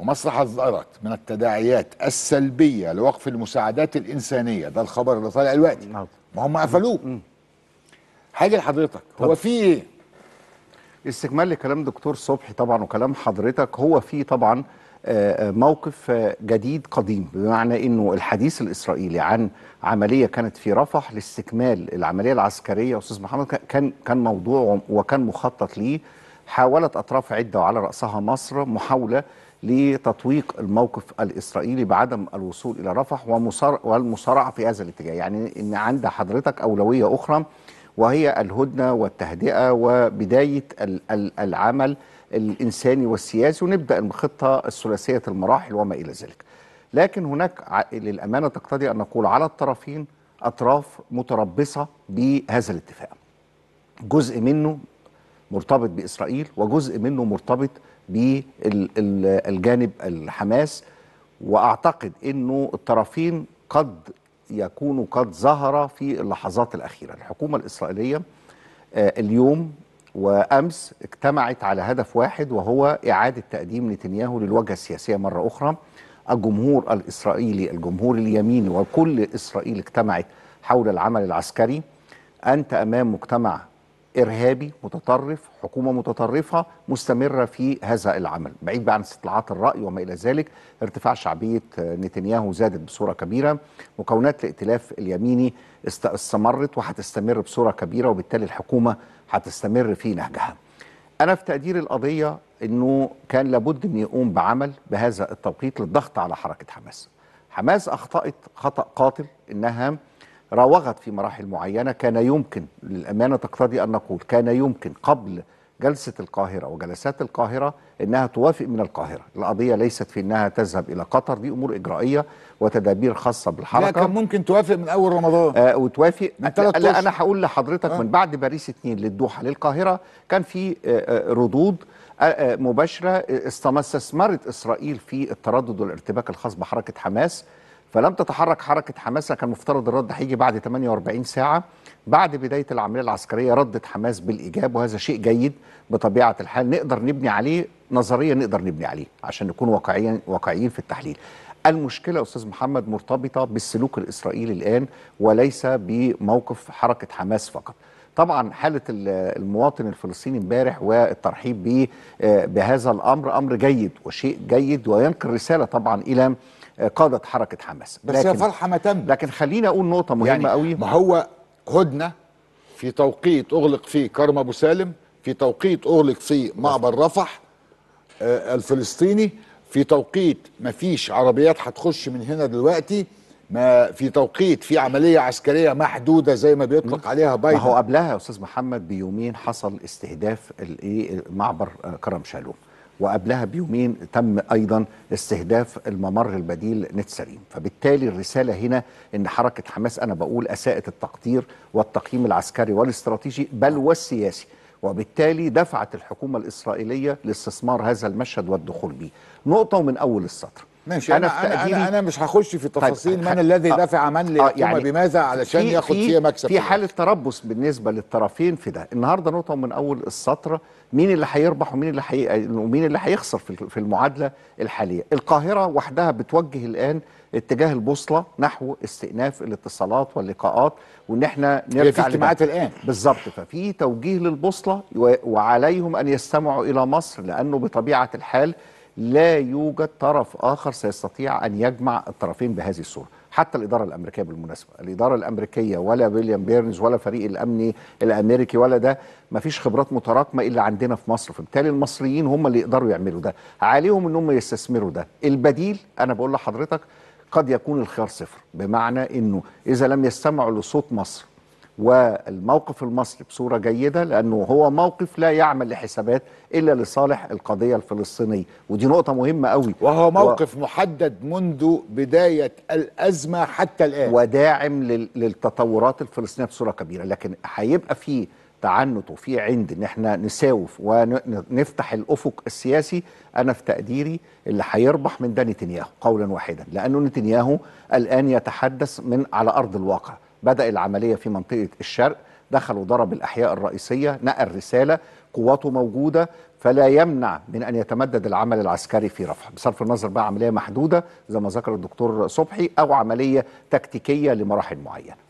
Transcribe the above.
ومصر حذرت من التداعيات السلبيه لوقف المساعدات الانسانيه ده الخبر اللي طالع دلوقتي نعم. ما هم قفلوه حاجه لحضرتك هو في ايه استكمال لكلام دكتور صبحي طبعا وكلام حضرتك هو في طبعا آه، آه، موقف آه، جديد قديم بمعنى انه الحديث الاسرائيلي عن عمليه كانت في رفح لاستكمال العمليه العسكريه استاذ محمد كان كان موضوع وكان مخطط ليه حاولت أطراف عدة وعلى رأسها مصر محاولة لتطويق الموقف الإسرائيلي بعدم الوصول إلى رفح والمصارعة في هذا الاتجاه يعني أن عند حضرتك أولوية أخرى وهي الهدنة والتهدئة وبداية العمل الإنساني والسياسي ونبدأ الخطة الثلاثية المراحل وما إلى ذلك لكن هناك للأمانة تقتضي أن نقول على الطرفين أطراف متربصة بهذا الاتفاق جزء منه مرتبط بإسرائيل وجزء منه مرتبط بالجانب الحماس وأعتقد أنه الطرفين قد يكونوا قد ظهر في اللحظات الأخيرة الحكومة الإسرائيلية آه، اليوم وأمس اجتمعت على هدف واحد وهو إعادة تقديم نتنياهو للواجهة السياسية مرة أخرى الجمهور الإسرائيلي الجمهور اليميني وكل إسرائيل اجتمعت حول العمل العسكري أنت أمام مجتمع إرهابي متطرف حكومة متطرفة مستمرة في هذا العمل بعيد بقى عن استطلاعات الرأي وما إلى ذلك ارتفاع شعبية نتنياهو زادت بصورة كبيرة مكونات الائتلاف اليميني استمرت وهتستمر بصورة كبيرة وبالتالي الحكومة هتستمر في نهجها أنا في تقدير القضية أنه كان لابد أن يقوم بعمل بهذا التوقيت للضغط على حركة حماس حماس أخطأت خطأ قاتل أنها راوغت في مراحل معينة كان يمكن للأمانة تقتضي أن نقول كان يمكن قبل جلسة القاهرة وجلسات القاهرة أنها توافق من القاهرة القضية ليست في أنها تذهب إلى قطر دي أمور إجرائية وتدابير خاصة بالحركة لا كان ممكن توافق من أول رمضان آه وتوافق من لا, لا أنا هقول لحضرتك آه. من بعد باريس 2 للدوحة للقاهرة كان في آه, آه، ردود آه, آه، مباشرة آه، استثمرت إسرائيل في التردد والارتباك الخاص بحركة حماس فلم تتحرك حركه حماس كان مفترض الرد هيجي بعد 48 ساعه بعد بدايه العمليه العسكريه ردت حماس بالايجاب وهذا شيء جيد بطبيعه الحال نقدر نبني عليه نظريا نقدر نبني عليه عشان نكون واقعيين واقعيين في التحليل. المشكله استاذ محمد مرتبطه بالسلوك الاسرائيلي الان وليس بموقف حركه حماس فقط. طبعا حاله المواطن الفلسطيني امبارح والترحيب به آه، بهذا الامر امر جيد وشيء جيد وينقل رساله طبعا الى قاده حركه حماس بس هي فرحه ما تم لكن خليني اقول نقطه مهمه يعني قوي ما هو هدنه في توقيت اغلق فيه كرم ابو سالم في توقيت اغلق فيه معبر رفح آه، الفلسطيني في توقيت ما فيش عربيات هتخش من هنا دلوقتي ما في توقيت في عمليه عسكريه محدوده زي ما بيطلق عليها بايدن ما هو قبلها يا استاذ محمد بيومين حصل استهداف إيه، معبر آه، كرم شالوم وقبلها بيومين تم ايضا استهداف الممر البديل نتسريم فبالتالي الرساله هنا ان حركه حماس انا بقول اساءت التقدير والتقييم العسكري والاستراتيجي بل والسياسي وبالتالي دفعت الحكومه الاسرائيليه لاستثمار هذا المشهد والدخول به نقطه ومن اول السطر ماشي انا انا انا, أنا مش هخش في طيب، تفاصيل طيب من الذي آه، دفع من آه، ليقوم يعني بماذا علشان في ياخد فيه مكسب في حاله تربص بالنسبه للطرفين في ده النهارده نقطه من اول السطر مين اللي هيربح ومين اللي حي... ومين اللي هيخسر في المعادله الحاليه القاهره وحدها بتوجه الان اتجاه البوصله نحو استئناف الاتصالات واللقاءات وان احنا نرجع في اجتماعات الان بالظبط ففي توجيه للبوصله وعليهم ان يستمعوا الى مصر لانه بطبيعه الحال لا يوجد طرف آخر سيستطيع أن يجمع الطرفين بهذه الصورة حتى الإدارة الأمريكية بالمناسبة الإدارة الأمريكية ولا ويليام بيرنز ولا فريق الأمني الأمريكي ولا ده ما فيش خبرات متراكمة إلا عندنا في مصر فبالتالي المصريين هم اللي يقدروا يعملوا ده عليهم أن هم يستثمروا ده البديل أنا بقول لحضرتك قد يكون الخيار صفر بمعنى أنه إذا لم يستمعوا لصوت مصر والموقف المصري بصورة جيدة لأنه هو موقف لا يعمل لحسابات إلا لصالح القضية الفلسطينية ودي نقطة مهمة قوي وهو موقف و... محدد منذ بداية الأزمة حتى الآن وداعم لل... للتطورات الفلسطينية بصورة كبيرة لكن هيبقى في تعنت وفي عند ان احنا نساوف ونفتح الافق السياسي انا في تقديري اللي هيربح من ده نتنياهو قولا واحدا لانه نتنياهو الان يتحدث من على ارض الواقع بدأ العملية في منطقة الشرق دخل وضرب الأحياء الرئيسية نقل رسالة قواته موجودة فلا يمنع من أن يتمدد العمل العسكري في رفح بصرف النظر بقى عملية محدودة زي ما ذكر الدكتور صبحي أو عملية تكتيكية لمراحل معينة